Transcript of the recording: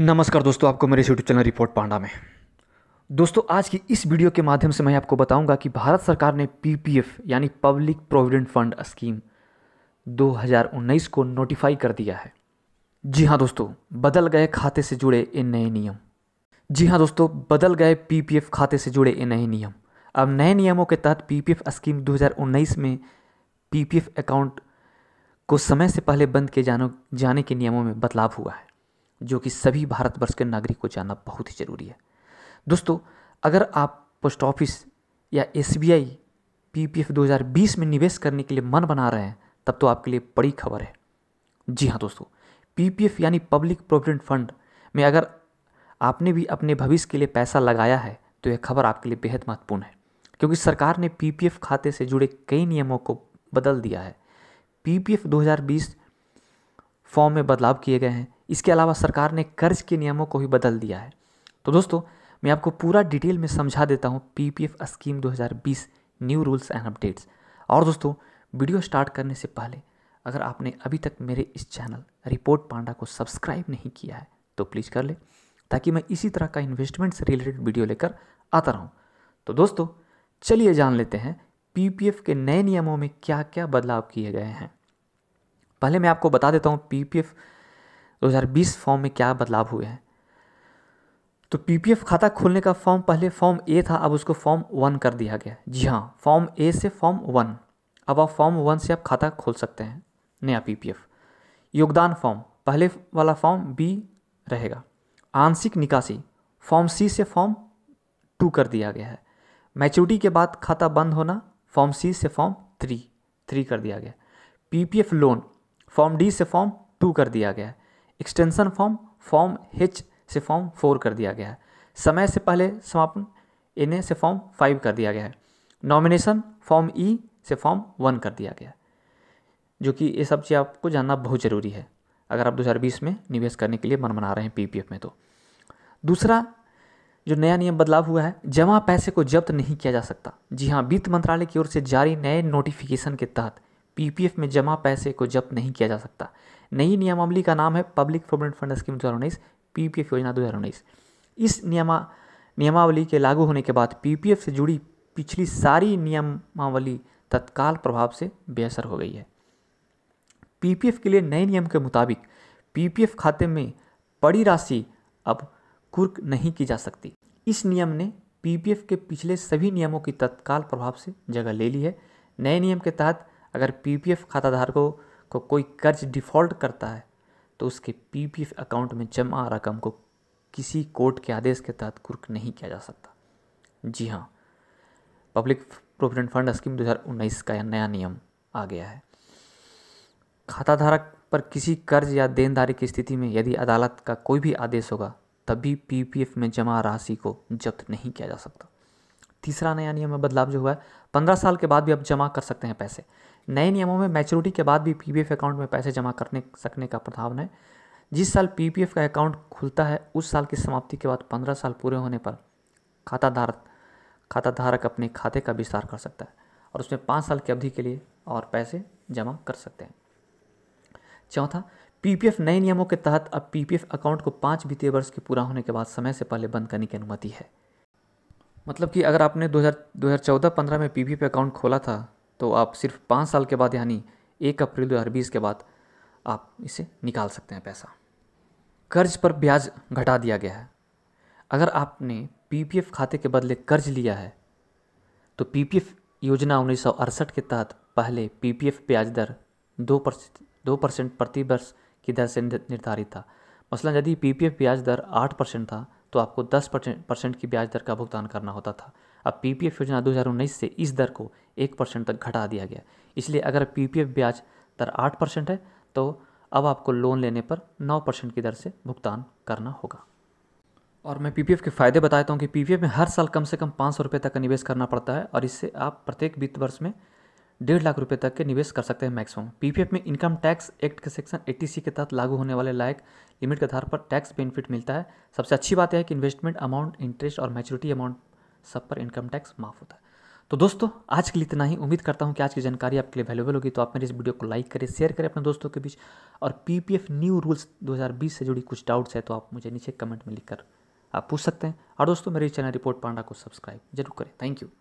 नमस्कार दोस्तों आपको मेरे यूट्यूब चैनल रिपोर्ट पांडा में दोस्तों आज की इस वीडियो के माध्यम से मैं आपको बताऊंगा कि भारत सरकार ने पीपीएफ यानी पब्लिक प्रोविडेंट फंड स्कीम 2019 को नोटिफाई कर दिया है जी हाँ दोस्तों बदल गए खाते से जुड़े ये नए नियम जी हाँ दोस्तों बदल गए पीपीएफ खाते से जुड़े ये नए नियम अब नए नियमों के तहत पीपीएफ स्कीम 2019 में पीपीएफ अकाउंट को समय से पहले बंद किए जाने के नियमों में बदलाव हुआ है जो कि सभी भारतवर्ष के नागरिक को जानना बहुत ही ज़रूरी है दोस्तों अगर आप पोस्ट ऑफिस या S B I P P F दो हज़ार बीस में निवेश करने के लिए मन बना रहे हैं तब तो आपके लिए बड़ी खबर है जी हाँ दोस्तों पी पी एफ यानी पब्लिक प्रोविडेंट फंड में अगर आपने भी अपने भविष्य के लिए पैसा लगाया है तो यह खबर आपके लिए बेहद महत्वपूर्ण है क्योंकि सरकार ने पी पी एफ खाते से जुड़े कई नियमों को बदल दिया है पी पी हजार बीस फॉर्म में बदलाव किए गए हैं इसके अलावा सरकार ने कर्ज के नियमों को भी बदल दिया है तो दोस्तों मैं आपको पूरा डिटेल में समझा देता हूँ PPF scheme 2020 new rules and updates और दोस्तों वीडियो स्टार्ट करने से पहले अगर आपने अभी तक मेरे इस चैनल रिपोर्ट पांडा को सब्सक्राइब नहीं किया है तो प्लीज़ कर ले ताकि मैं इसी तरह का इन्वेस्टमेंट से रिलेटेड वीडियो लेकर आता रहूँ तो दोस्तों चलिए जान लेते हैं एफ के नए नियमों में क्या क्या बदलाव किए गए हैं पहले मैं आपको बता देता हूँ पीपीएफ 2020 फॉर्म में क्या बदलाव हुए हैं तो पीपीएफ खाता खोलने का फॉर्म पहले फॉर्म ए था अब उसको फॉर्म वन कर दिया गया जी हाँ फॉर्म ए से फॉर्म वन अब आप फॉर्म वन से आप खाता खोल सकते हैं नया पीपीएफ योगदान फॉर्म पहले वाला फॉर्म बी रहेगा आंशिक निकासी फॉर्म सी से फॉर्म टू कर दिया गया है मैच्योरिटी के बाद खाता बंद होना फॉर्म सी से फॉर्म थ्री थ्री कर दिया गया पीपीएफ लोन फॉर्म डी से फॉर्म टू कर दिया गया है एक्सटेंशन फॉर्म फॉर्म एच से फॉर्म फोर कर दिया गया है समय से पहले समापन एन से फॉर्म फाइव कर दिया गया है नॉमिनेशन फॉर्म ई से फॉर्म वन कर दिया गया है जो कि ये सब चीज़ आपको जानना बहुत ज़रूरी है अगर आप 2020 में निवेश करने के लिए मन मना रहे हैं पीपीएफ में तो दूसरा जो नया नियम बदलाव हुआ है जमा पैसे को जब्त नहीं किया जा सकता जी हाँ वित्त मंत्रालय की ओर से जारी नए नोटिफिकेशन के तहत पीपीएफ में जमा पैसे को जब्त नहीं किया जा सकता नई नियमावली का नाम है पब्लिक प्रोविडेंट फंड स्कीम दो हज़ार उन्नीस पी पी एफ योजना दो हज़ार उन्नीस इस नियमा नियमावली के लागू होने के बाद पीपीएफ से जुड़ी पिछली सारी नियमावली तत्काल प्रभाव से बेअसर हो गई है पीपीएफ के लिए नए नियम के मुताबिक पीपीएफ खाते में पड़ी राशि अब कुर्क नहीं की जा सकती इस नियम ने पीपीएफ के पिछले सभी नियमों की तत्काल प्रभाव से जगह ले ली है नए नियम के तहत अगर पी पी एफ खाता धारकों को कोई कर्ज डिफ़ॉल्ट करता है तो उसके पी पी एफ अकाउंट में जमा रकम को किसी कोर्ट के आदेश के तहत कुर्क नहीं किया जा सकता जी हाँ पब्लिक प्रोविडेंट फंड स्कीम 2019 का यह नया नियम आ गया है खाता धारक पर किसी कर्ज या देनदारी की स्थिति में यदि अदालत का कोई भी आदेश होगा पी पी पीपीएफ में जमा राशि को जब्त नहीं किया जा सकता तीसरा नया नियम में बदलाव जो हुआ है पंद्रह साल के बाद भी आप जमा कर सकते हैं पैसे नए नियमों में मैच्योरिटी के बाद भी पी अकाउंट में पैसे जमा करने सकने का प्रावधान है जिस साल पी का अकाउंट खुलता है उस साल की समाप्ति के बाद पंद्रह साल पूरे होने पर खाता धारक खाता धारक अपने खाते का विस्तार कर सकता है और उसमें पाँच साल की अवधि के लिए और पैसे जमा कर सकते हैं चौथा पीपीएफ नए नियमों के तहत अब पीपीएफ अकाउंट को पाँच वित्तीय वर्ष के पूरा होने के बाद समय से पहले बंद करने की अनुमति है मतलब कि अगर आपने 2000 2014-15 में पी पे अकाउंट खोला था तो आप सिर्फ पाँच साल के बाद यानी एक अप्रैल दो के बाद आप इसे निकाल सकते हैं पैसा कर्ज पर ब्याज घटा दिया गया है अगर आपने पी खाते के बदले कर्ज लिया है तो पी योजना उन्नीस के तहत पहले पी ब्याज दर दो परसेंट दो परसेंट प्रति वर्ष की दर से निर्धारित था मसलन यदि पी ब्याज दर आठ परसेंट था तो आपको दस परसेंट की ब्याज दर का भुगतान करना होता था अब पीपीएफ योजना दो से इस दर को एक परसेंट तक घटा दिया गया इसलिए अगर पीपीएफ ब्याज दर आठ परसेंट है तो अब आपको लोन लेने पर नौ परसेंट की दर से भुगतान करना होगा और मैं पीपीएफ के फ़ायदे बताता हूँ कि पीपीएफ में हर साल कम से कम पाँच सौ रुपये तक का निवेश करना पड़ता है और इससे आप प्रत्येक वित्त वर्ष में डेढ़ लाख रुपए तक के निवेश कर सकते हैं मैक्सिमम पीपीएफ में इनकम टैक्स एक्ट के सेक्शन 80 के तहत लागू होने वाले लायक लिमिट के आधार पर टैक्स बेनिफिट मिलता है सबसे अच्छी बात यह है कि इन्वेस्टमेंट अमाउंट इंटरेस्ट और मैच्योरिटी अमाउंट सब पर इनकम टैक्स माफ होता है तो दोस्तों आज के लिए इतना ही उम्मीद करता हूँ कि आज की जानकारी आपके लिए वैल्यूबल होगी तो आप मेरे इस वीडियो को लाइक करें शेयर करें अपने दोस्तों के बीच और पी न्यू रूल्स दो से जुड़ी कुछ डाउट्स है तो आप मुझे नीचे कमेंट में लिखकर आप पूछ सकते हैं और दोस्तों मेरे चैनल रिपोर्ट पांडा को सब्सक्राइब जरूर करें थैंक यू